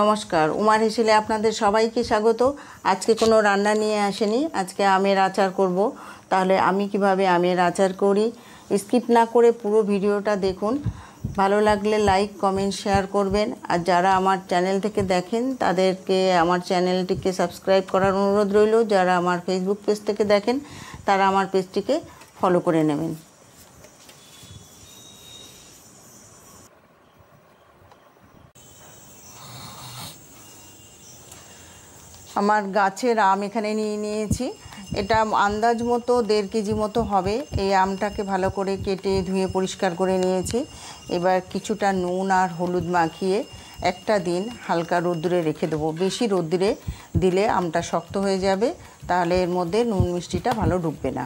নমস্কার উমার হেসেলে আপনাদের সবাইকে স্বাগত আজকে কোনো রান্না নিয়ে আসেনি আজকে আমের আচার করব তাহলে আমি কিভাবে আমের আচার করি স্কিপ না করে পুরো ভিডিওটা দেখুন ভালো লাগলে লাইক কমেন্ট শেয়ার করবেন আর যারা আমার চ্যানেল থেকে দেখেন তাদেরকে আমার চ্যানেলটিকে সাবস্ক্রাইব করার অনুরোধ রইল যারা আমার ফেসবুক পেজ থেকে দেখেন তারা আমার পেজটিকে ফলো করে নেবেন আমার গাছের আম এখানে নিয়ে নিয়েছি এটা আন্দাজ মতো দেড় কেজি মতো হবে এই আমটাকে ভালো করে কেটে ধুয়ে পরিষ্কার করে নিয়েছি এবার কিছুটা নুন আর হলুদ মাখিয়ে একটা দিন হালকা রোদ্রে রেখে দেবো বেশি রোদ্রে দিলে আমটা শক্ত হয়ে যাবে তাহলে এর মধ্যে নুন মিষ্টিটা ভালো ঢুকবে না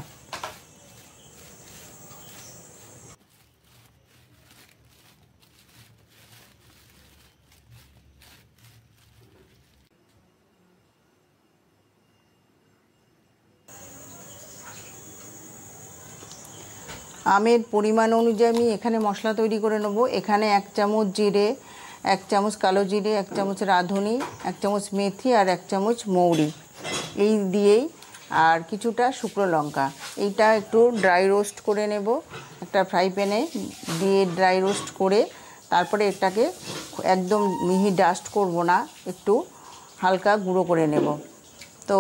আমের পরিমাণ অনুযায়ী আমি এখানে মশলা তৈরি করে নেব এখানে এক চামচ জিরে এক চামচ কালো জিরে এক চামচ রাঁধুনি এক চামচ মেথি আর এক চামচ মৌরি এই দিয়েই আর কিছুটা শুকনো লঙ্কা এইটা একটু ড্রাই রোস্ট করে নেব একটা ফ্রাই প্যানে দিয়ে ড্রাই রোস্ট করে তারপরে এটাকে একদম মিহি ডাস্ট করব না একটু হালকা গুঁড়ো করে নেব তো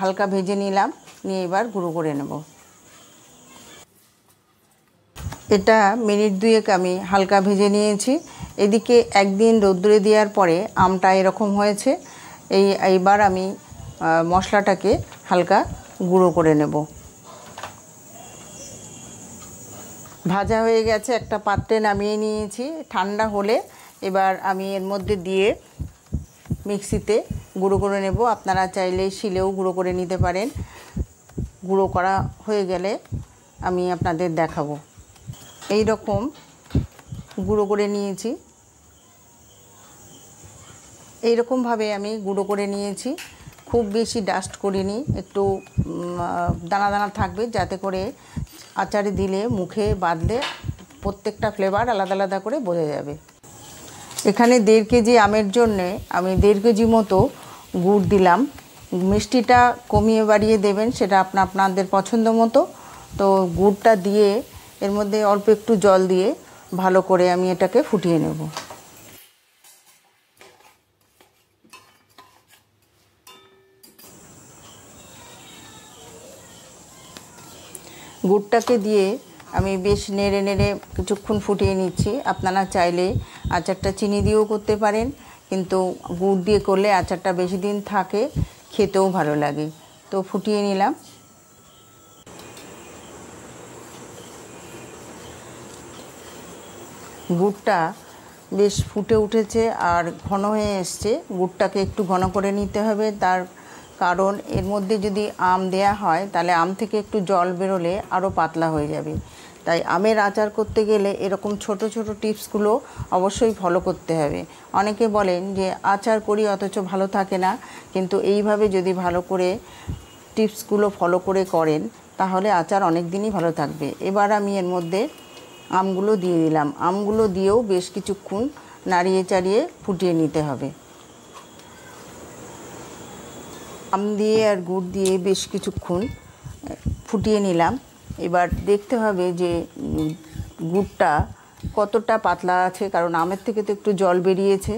হালকা ভেজে নিলাম নিয়ে এবার গুঁড়ো করে নেব এটা মিনিট দুয়েক আমি হালকা ভেজে নিয়েছি এদিকে একদিন রোদ্রে দেওয়ার পরে আমটা এরকম হয়েছে এই এইবার আমি মশলাটাকে হালকা গুঁড়ো করে নেব ভাজা হয়ে গেছে একটা পাত্রে নামিয়ে নিয়েছি ঠান্ডা হলে এবার আমি এর মধ্যে দিয়ে মিক্সিতে গুঁড়ো করে নেব আপনারা চাইলে শিলেও গুঁড়ো করে নিতে পারেন গুঁড়ো করা হয়ে গেলে আমি আপনাদের দেখাবো এই রকম গুঁড়ো করে নিয়েছি এই রকমভাবে আমি গুঁড়ো করে নিয়েছি খুব বেশি ডাস্ট করিনি একটু দানা দানা থাকবে যাতে করে আচারে দিলে মুখে বাঁধলে প্রত্যেকটা ফ্লেভার আলাদা আলাদা করে বোঝা যাবে এখানে দেড় কেজি আমের জন্যে আমি দেড় কেজি মতো গুড় দিলাম মিষ্টিটা কমিয়ে বাড়িয়ে দেবেন সেটা আপনা আপনাদের পছন্দ মতো তো গুড়টা দিয়ে এর মধ্যে অল্প একটু জল দিয়ে ভালো করে আমি এটাকে ফুটিয়ে নেব গুড়টাকে দিয়ে আমি বেশ নেড়ে নেড়ে কিছুক্ষণ ফুটিয়ে নিচ্ছি আপনারা চাইলে আচারটা চিনি দিয়েও করতে পারেন কিন্তু গুড় দিয়ে করলে আচারটা বেশি দিন থাকে খেতেও ভালো লাগে তো ফুটিয়ে নিলাম গুড়টা বেশ ফুটে উঠেছে আর ঘন হয়ে এসছে গুড়টাকে একটু ঘন করে নিতে হবে তার কারণ এর মধ্যে যদি আম দেয়া হয় তাহলে আম থেকে একটু জল বেরোলে আরও পাতলা হয়ে যাবে তাই আমের আচার করতে গেলে এরকম ছোট ছোট টিপসগুলো অবশ্যই ফলো করতে হবে অনেকে বলেন যে আচার করি অথচ ভালো থাকে না কিন্তু এইভাবে যদি ভালো করে টিপসগুলো ফলো করে করেন তাহলে আচার অনেক দিনই ভালো থাকবে এবার আমি এর মধ্যে আমগুলো দিয়ে দিলাম আমগুলো দিয়েও বেশ কিছুক্ষণ নাড়িয়ে চাড়িয়ে ফুটিয়ে নিতে হবে আম দিয়ে আর গুড় দিয়ে বেশ কিছুক্ষণ ফুটিয়ে নিলাম এবার দেখতে হবে যে গুড়টা কতটা পাতলা আছে কারণ আমের থেকে তো একটু জল বেরিয়েছে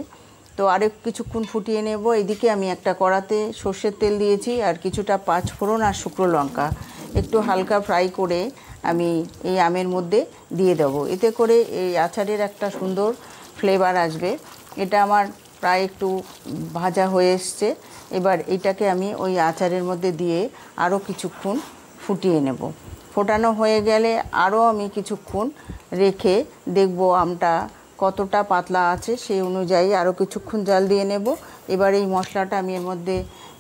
তো আরেক কিছুক্ষণ ফুটিয়ে নেব এদিকে আমি একটা কড়াতে সর্ষের তেল দিয়েছি আর কিছুটা পাঁচফোড়ন আর শুকনো লঙ্কা একটু হালকা ফ্রাই করে আমি এই আমের মধ্যে দিয়ে দেব এতে করে এই আচারের একটা সুন্দর ফ্লেভার আসবে এটা আমার প্রায় একটু ভাজা হয়ে এসছে এবার এটাকে আমি ওই আচারের মধ্যে দিয়ে আরও কিছুক্ষণ ফুটিয়ে নেব ফোটানো হয়ে গেলে আরও আমি কিছুক্ষণ রেখে দেখব আমটা কতটা পাতলা আছে সেই অনুযায়ী আরও কিছুক্ষণ জাল দিয়ে নেব এবার এই মশলাটা আমি এর মধ্যে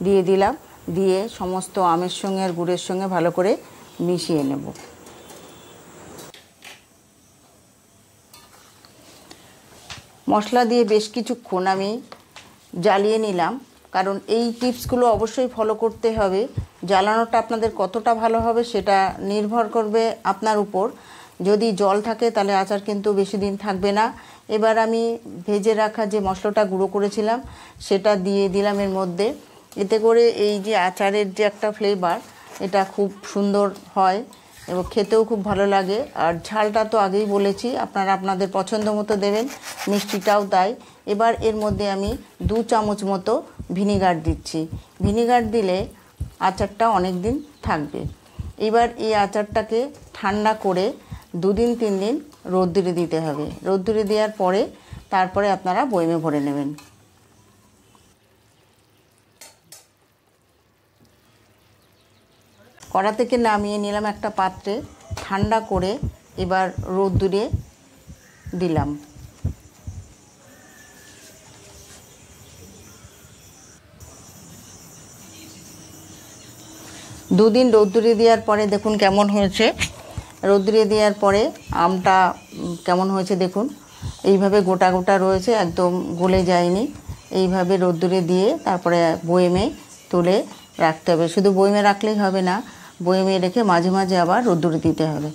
দিয়ে দিলাম দিয়ে সমস্ত আমের সঙ্গে আর গুড়ের সঙ্গে ভালো করে মিশিয়ে নেব মশলা দিয়ে বেশ কিছুক্ষণ আমি জ্বালিয়ে নিলাম কারণ এই টিপসগুলো অবশ্যই ফলো করতে হবে জ্বালানোটা আপনাদের কতটা ভালো হবে সেটা নির্ভর করবে আপনার উপর যদি জল থাকে তাহলে আচার কিন্তু বেশি দিন থাকবে না এবার আমি ভেজে রাখা যে মশলাটা গুঁড়ো করেছিলাম সেটা দিয়ে দিলাম এর মধ্যে এতে করে এই যে আচারের যে একটা ফ্লেভার এটা খুব সুন্দর হয় এবং খেতেও খুব ভালো লাগে আর ঝালটা তো আগেই বলেছি আপনারা আপনাদের পছন্দ মতো দেবেন মিষ্টিটাও তাই এবার এর মধ্যে আমি দু চামচ মতো ভিনিগার দিচ্ছি ভিনিগার দিলে আচারটা অনেক দিন থাকবে এবার এই আচারটাকে ঠান্ডা করে দুদিন তিন দিন রোদ্দুরে দিতে হবে রোদ্দুরে দেওয়ার পরে তারপরে আপনারা বইমে ভরে নেবেন কড়া থেকে নামিয়ে নিলাম একটা পাত্রে ঠান্ডা করে এবার রোদ্দুরে দিলাম দুদিন রোদ্দুরে দেওয়ার পরে দেখুন কেমন হয়েছে রোদ্দুরে দেওয়ার পরে আমটা কেমন হয়েছে দেখুন এইভাবে গোটা গোটা রয়েছে একদম গলে যায়নি এইভাবে রোদ্দুরে দিয়ে তারপরে বয়েমে তুলে রাখতে হবে শুধু বয়েমে রাখলেই হবে না বয়েমে রেখে মাঝে মাঝে আবার রোদ্দুরে দিতে হবে